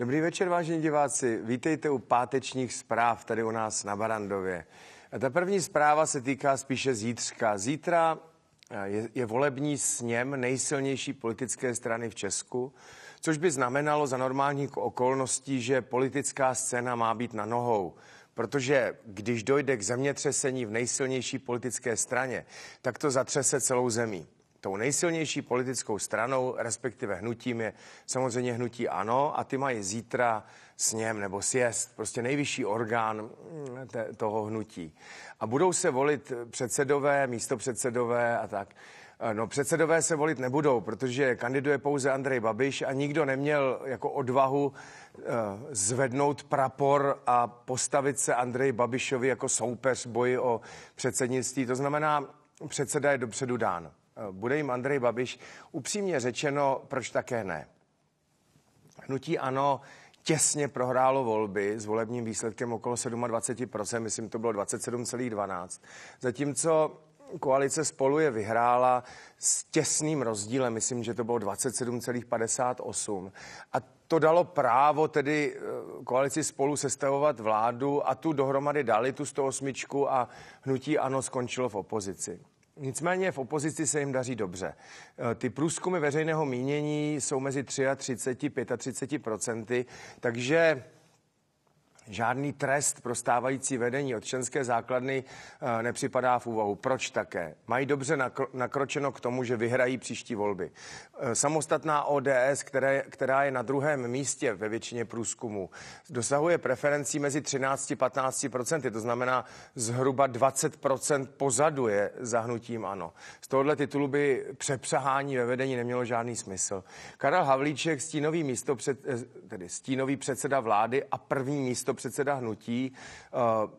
Dobrý večer, vážení diváci. Vítejte u pátečních zpráv tady u nás na Barandově. Ta první zpráva se týká spíše zítřka. Zítra eh, je, je volební sněm nejsilnější politické strany v Česku, což by znamenalo za normálních okolností, že politická scéna má být na nohou. Protože když dojde k zemětřesení v nejsilnější politické straně, tak to zatřese celou zemí. Tou nejsilnější politickou stranou, respektive hnutím, je samozřejmě hnutí ANO a ty mají zítra sněm nebo sjezd, prostě nejvyšší orgán mm, te, toho hnutí. A budou se volit předsedové, místopředsedové a tak. Eh, no předsedové se volit nebudou, protože kandiduje pouze Andrej Babiš a nikdo neměl jako odvahu eh, zvednout prapor a postavit se Andrej Babišovi jako soupeř boji o předsednictví. To znamená, předseda je dopředu dán. Bude jim Andrej Babiš. Upřímně řečeno, proč také ne? Hnutí ano, těsně prohrálo volby s volebním výsledkem okolo 27%, myslím, to bylo 27,12. Zatímco koalice spolu je vyhrála s těsným rozdílem, myslím, že to bylo 27,58. A to dalo právo tedy eh, koalici spolu sestavovat vládu a tu dohromady dali tu 108 a hnutí ano skončilo v opozici. Nicméně v opozici se jim daří dobře. E, ty průzkumy veřejného mínění jsou mezi 33 a 35 procenty, takže Žádný trest pro stávající vedení od členské základny eh, nepřipadá v úvahu. Proč také? Mají dobře nakročeno k tomu, že vyhrají příští volby. Eh, samostatná ODS, které, která je na druhém místě ve většině průzkumu, dosahuje preferencí mezi 13-15%, to znamená zhruba 20% pozadu je zahnutím ano. Z tohohle titulu by přepřahání ve vedení nemělo žádný smysl. Karel Havlíček, stínový místo před, eh, tedy stínový předseda vlády a první místo místo předseda hnutí. Eh,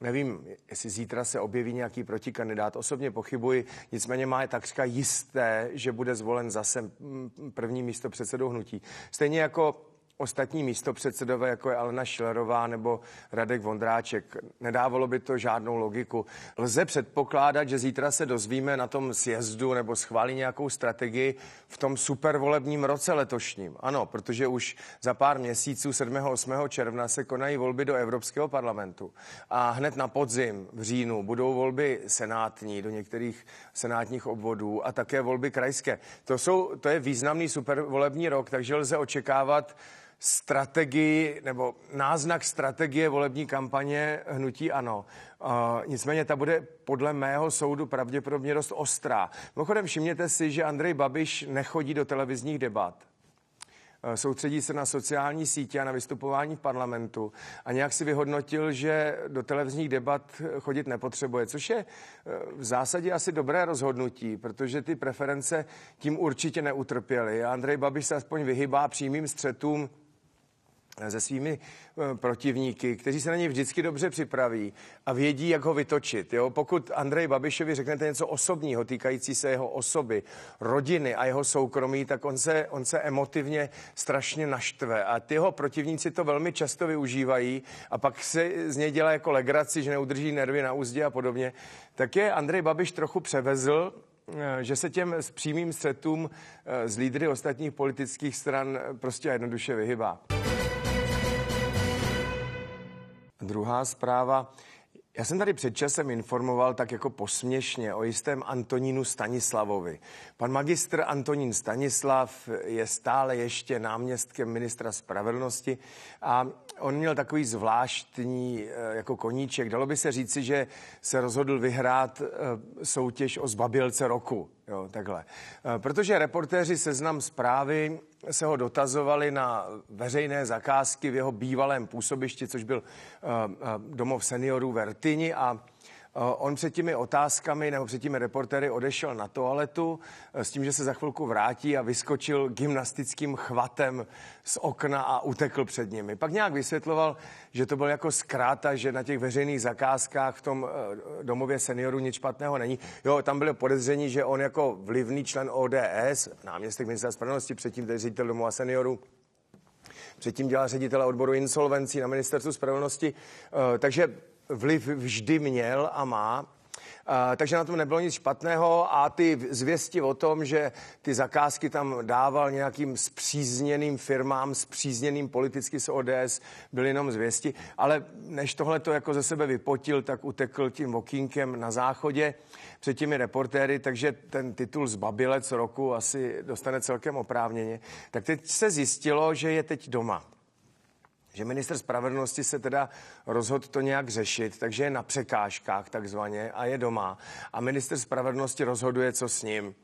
nevím, jestli zítra se objeví nějaký protikandidát, osobně pochybuji, nicméně má je takřka jisté, že bude zvolen zase mm, první místo předsedou hnutí. Stejně jako ostatní místopředsedové, jako je Alena Šlerová nebo Radek Vondráček. Nedávalo by to žádnou logiku. Lze předpokládat, že zítra se dozvíme na tom sjezdu nebo schválí nějakou strategii v tom supervolebním roce letošním. Ano, protože už za pár měsíců, 7. 8. června, se konají volby do Evropského parlamentu. A hned na podzim, v říjnu, budou volby senátní do některých senátních obvodů a také volby krajské. To, jsou, to je významný supervolební rok, takže lze očekávat strategii nebo náznak strategie volební kampaně hnutí ano. Uh, nicméně ta bude podle mého soudu pravděpodobně dost ostrá. Mimochodem všimněte si, že Andrej Babiš nechodí do televizních debat e, soustředí se na sociální sítě a na vystupování v parlamentu a nějak si vyhodnotil, že do televizních debat chodit nepotřebuje, což je e, v zásadě asi dobré rozhodnutí, protože ty preference tím určitě neutrpěly. Andrej Babiš se aspoň vyhybá přímým střetům se svými eh, protivníky, kteří se na něj vždycky dobře připraví a vědí, jak ho vytočit. Jo? Pokud Andrej Babišovi řeknete něco osobního, týkající se jeho osoby, rodiny a jeho soukromí, tak on se, on se emotivně strašně naštve. A ty jeho protivníci to velmi často využívají a pak se z něj dělá jako legraci, že neudrží nervy na úzdě a podobně. Tak je Andrej Babiš trochu převezl eh, že se těm přímým střetům eh, z lídry ostatních politických stran prostě jednoduše vyhybá druhá zpráva. Já jsem tady před časem informoval tak jako posměšně o jistém Antonínu Stanislavovi. Pan magistr Antonín Stanislav je stále ještě náměstkem ministra spravedlnosti a on měl takový zvláštní eh, jako koníček. Dalo by se říci, že se rozhodl vyhrát eh, soutěž o zbabilce roku. Jo, takhle. Eh, protože reportéři Seznam zprávy se ho dotazovali na veřejné zakázky v jeho bývalém působišti, což byl eh, eh, domov seniorů Vertini a Eh, on před těmi otázkami nebo před těmi reportéry odešel na toaletu eh, s tím, že se za chvilku vrátí a vyskočil gymnastickým chvatem z okna a utekl před nimi. Pak nějak vysvětloval, že to byl jako zkráta, že na těch veřejných zakázkách v tom eh, domově seniorů nic špatného není. Jo, tam bylo podezření, že on jako vlivný člen ODS, náměstek ministra spravedlnosti, předtím tedy ředitel domova seniorů, předtím dělal ředitele odboru insolvencí na ministerstvu spravedlnosti. Takže vliv vždy měl a má. Takže na tom nebylo nic špatného a ty zvěsti o tom, že ty zakázky tam dával nějakým spřízněným firmám, spřízněným politicky s ODS, byly jenom zvěsti. Ale než tohle to jako ze sebe vypotil, tak utekl tím okýnkem na záchodě před těmi reportéry, takže ten titul z Babilec roku asi dostane celkem oprávněně. Tak teď se zjistilo, že je teď doma že minister spravedlnosti se teda rozhodl to nějak řešit, takže je na překážkách takzvaně a je doma. A minister spravedlnosti rozhoduje, co s ním.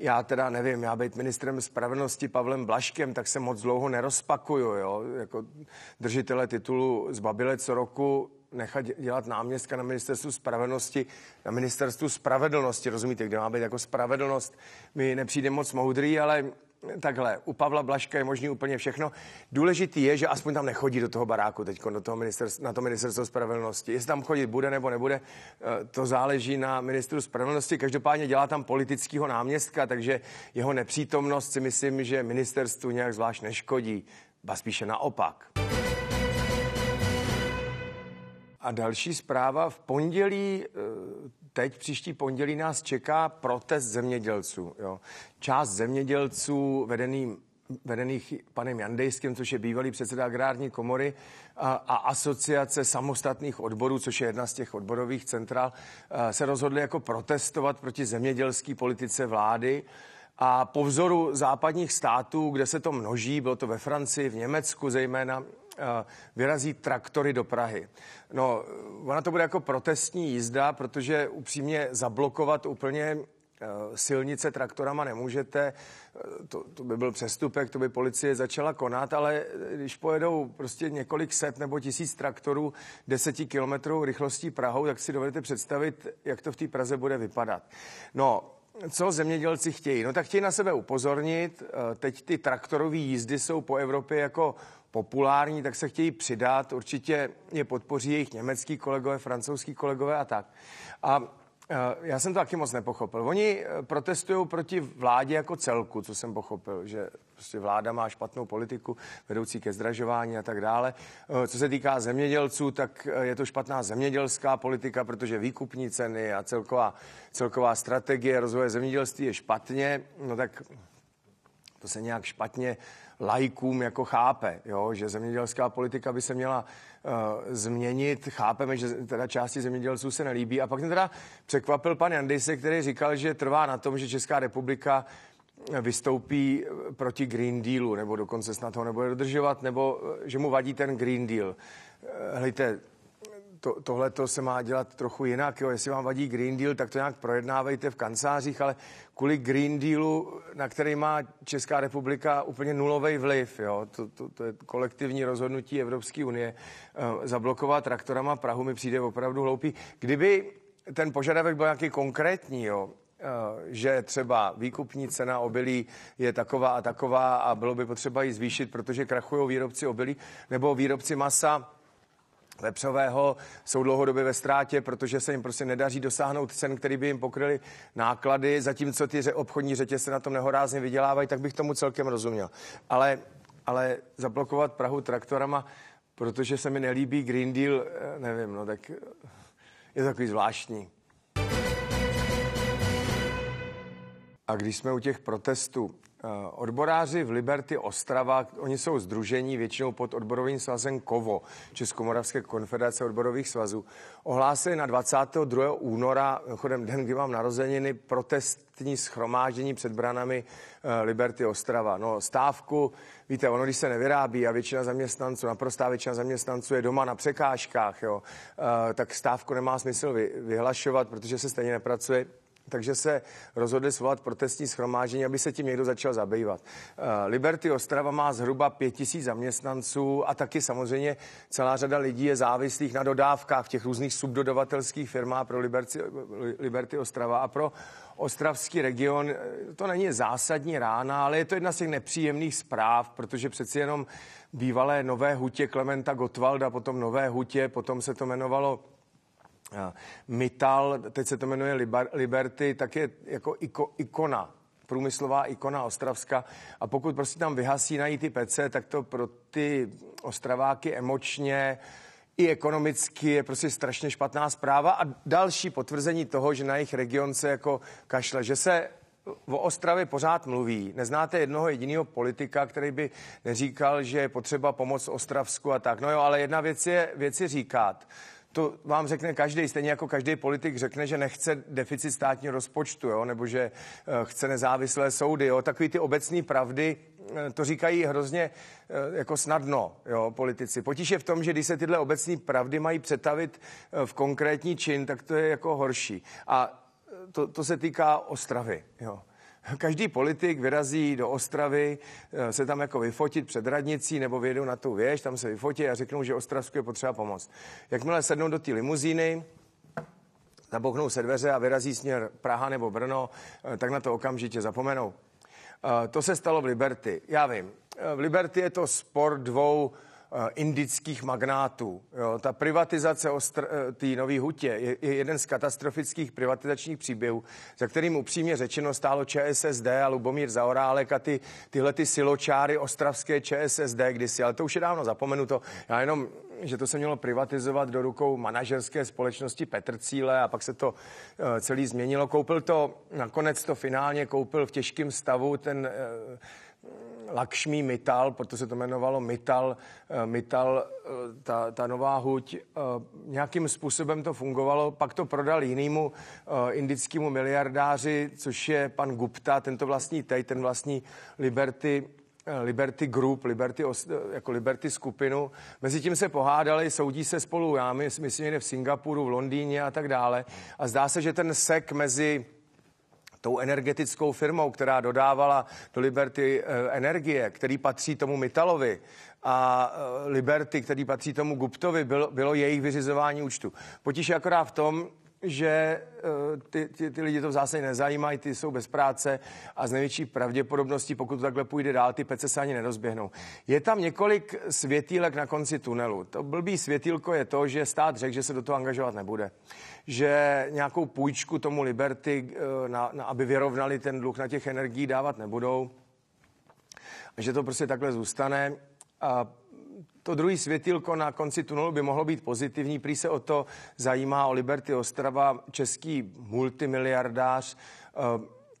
Já teda nevím, já být ministrem spravedlnosti Pavlem Blaškem, tak se moc dlouho nerozpakuju, jo? Jako držitele titulu z co roku nechat dělat náměstka na ministerstvu spravedlnosti, na ministerstvu spravedlnosti, rozumíte, kde má být jako spravedlnost, mi nepřijde moc moudrý, ale Takhle, u Pavla Blaška je možný úplně všechno. Důležitý je, že aspoň tam nechodí do toho baráku teď, do na to ministerstvo spravedlnosti. Jestli tam chodit bude nebo nebude, eh, to záleží na ministru spravedlnosti. Každopádně dělá tam politického náměstka, takže jeho nepřítomnost si myslím, že ministerstvu nějak zvlášť neškodí, ba spíše naopak. A další zpráva. V pondělí, eh, teď příští pondělí nás čeká protest zemědělců. Jo. Část zemědělců vedený vedených panem Jandejským, což je bývalý předseda agrární komory a, a asociace samostatných odborů, což je jedna z těch odborových centrál, eh, se rozhodli jako protestovat proti zemědělské politice vlády. A po vzoru západních států, kde se to množí, bylo to ve Francii, v Německu zejména, vyrazí traktory do Prahy. No, ona to bude jako protestní jízda, protože upřímně zablokovat úplně e, silnice traktorama nemůžete, e, to, to by byl přestupek, to by policie začala konat, ale když pojedou prostě několik set nebo tisíc traktorů deseti kilometrů rychlostí Prahou, tak si dovedete představit, jak to v té Praze bude vypadat. No, co zemědělci chtějí? No tak chtějí na sebe upozornit. Eh, teď ty traktorové jízdy jsou po Evropě jako populární, tak se chtějí přidat. Určitě je podpoří jejich německý kolegové, francouzský kolegové a tak. A Eh, já jsem to taky moc nepochopil. Oni eh, protestují proti vládě jako celku, co jsem pochopil, že prostě vláda má špatnou politiku vedoucí ke zdražování a tak dále. Eh, co se týká zemědělců, tak je to špatná zemědělská politika, protože výkupní ceny a celková, celková strategie rozvoje zemědělství je špatně. No tak to se nějak špatně lajkům jako chápe, jo? že zemědělská politika by se měla uh, změnit. Chápeme, že teda části zemědělců se nelíbí. A pak mě teda překvapil pan Jandejse, který říkal, že trvá na tom, že Česká republika vystoupí proti Green Dealu, nebo dokonce snad ho nebude dodržovat, nebo eh, že mu vadí ten Green Deal. Eh, hlejte, to, tohle to se má dělat trochu jinak. Jo. Jestli vám vadí Green Deal, tak to nějak projednávejte v kancelářích, ale kvůli Green Dealu, na který má Česká republika úplně nulový vliv, jo. To, to, to je kolektivní rozhodnutí Evropské unie, e, zablokovat traktorama Prahu mi přijde opravdu hloupý. Kdyby ten požadavek byl nějaký konkrétní, jo, eh, že třeba výkupní cena obilí je taková a taková a bylo by potřeba ji zvýšit, protože krachují výrobci obilí nebo výrobci masa vepřového jsou dlouhodobě ve ztrátě, protože se jim prostě nedaří dosáhnout cen, který by jim pokryly náklady, zatímco ty obchodní řetězce na tom nehorázně vydělávají, tak bych tomu celkem rozuměl. Ale, ale zablokovat Prahu traktorama, protože se mi nelíbí Green Deal, eh, nevím, no tak eh, je takový zvláštní. A když jsme u těch protestů, Odboráři v Liberty Ostrava, oni jsou združení většinou pod odborovým svazem KOVO, Českomoravské konfederace odborových svazů, ohlásili na 22. února, chodem den, kdy mám narozeniny, protestní schromáždění před branami eh, Liberty Ostrava. No, stávku, víte, ono, když se nevyrábí a většina zaměstnanců, naprostá většina zaměstnanců je doma na překážkách, jo, eh, tak stávku nemá smysl vyhlašovat, protože se stejně nepracuje takže se rozhodli svolat protestní schromáždění, aby se tím někdo začal zabývat. Eh, Liberty Ostrava má zhruba 5000 zaměstnanců a taky samozřejmě celá řada lidí je závislých na dodávkách v těch různých subdodavatelských firmách pro Liberty, Liberty Ostrava a pro ostravský region. Eh, to není zásadní rána, ale je to jedna z těch nepříjemných zpráv, protože přeci jenom bývalé nové hutě Klementa Gotwalda, potom nové hutě, potom se to jmenovalo Mital, teď se to jmenuje Liberty, tak je jako iko, ikona průmyslová ikona Ostravska a pokud prostě tam na ty pece, tak to pro ty Ostraváky emočně i ekonomicky je prostě strašně špatná zpráva a další potvrzení toho, že na jejich region se jako kašle, že se o Ostravě pořád mluví. Neznáte jednoho jediného politika, který by neříkal, že je potřeba pomoc Ostravsku a tak. No jo, ale jedna věc je, věci říkat to vám řekne každý, stejně jako každý politik řekne, že nechce deficit státního rozpočtu, jo, nebo že eh, chce nezávislé soudy. Jo. Takový ty obecné pravdy eh, to říkají hrozně eh, jako snadno jo, politici. Potíž je v tom, že když se tyhle obecní pravdy mají přetavit v konkrétní čin, tak to je jako horší. A to, to se týká Ostravy. Jo. Každý politik vyrazí do Ostravy, eh, se tam jako vyfotit před radnicí nebo vědou na tu věž, tam se vyfotí a řeknou, že Ostravsku je potřeba pomoct. Jakmile sednou do té limuzíny, zabouchnou se dveře a vyrazí směr Praha nebo Brno, eh, tak na to okamžitě zapomenou. Eh, to se stalo v Liberty. Já vím, v Liberty je to spor dvou Eh, indických magnátů. Jo, ta privatizace eh, té nový hutě je, je jeden z katastrofických privatizačních příběhů, za kterým upřímně řečeno stálo ČSSD a Lubomír Zaorálek a ty, tyhle ty siločáry ostravské ČSSD kdysi, ale to už je dávno zapomenuto. Já jenom, že to se mělo privatizovat do rukou manažerské společnosti Petr Cíle a pak se to eh, celý změnilo. Koupil to, nakonec to finálně koupil v těžkém stavu ten Lakšmí Mital, proto se to jmenovalo Mital, eh, Mital eh, ta, ta nová huť, eh, nějakým způsobem to fungovalo, pak to prodal jinému indickému miliardáři, což je pan Gupta, ten to vlastní teď, ten vlastní Liberty Liberty Group, Liberty, jako Liberty skupinu. Mezitím se pohádali, soudí se spolu, já myslím, že v Singapuru, v Londýně a tak dále. A zdá se, že ten sek mezi tou energetickou firmou, která dodávala do Liberty eh, energie, který patří tomu Mitalovi a eh, Liberty, který patří tomu Guptovi, bylo, bylo jejich vyřizování účtu. Potíž je akorát v tom, že eh, ty, ty, ty lidi to v zásadě nezajímají, ty jsou bez práce a z největší pravděpodobností, pokud to takhle půjde dál, ty pece se ani nerozběhnou. Je tam několik světílek na konci tunelu. To blbý světílko je to, že stát řekl, že se do toho angažovat nebude. Že nějakou půjčku tomu Liberty, eh, na, na, aby vyrovnali ten dluh na těch energií, dávat nebudou. Že to prostě takhle zůstane. A to druhý světilko na konci tunelu by mohlo být pozitivní. Prý se o to zajímá o Liberty Ostrava český multimiliardář eh,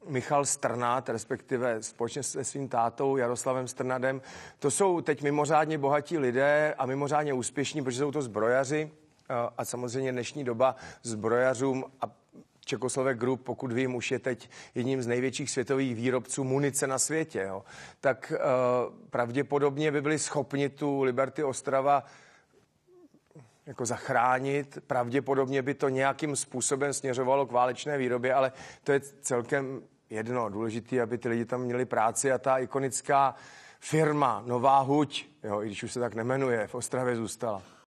Michal Strnát, respektive společně se svým tátou Jaroslavem Strnadem. To jsou teď mimořádně bohatí lidé a mimořádně úspěšní, protože jsou to zbrojaři eh, a samozřejmě dnešní doba zbrojařům a Čekoslovek Group, pokud vím, už je teď jedním z největších světových výrobců munice na světě, jo, tak uh, pravděpodobně by byli schopni tu Liberty Ostrava jako zachránit. Pravděpodobně by to nějakým způsobem směřovalo k válečné výrobě, ale to je celkem jedno. Důležité, aby ty lidi tam měli práci a ta ikonická firma Nová Huť, jo, i když už se tak nemenuje, v Ostravě zůstala.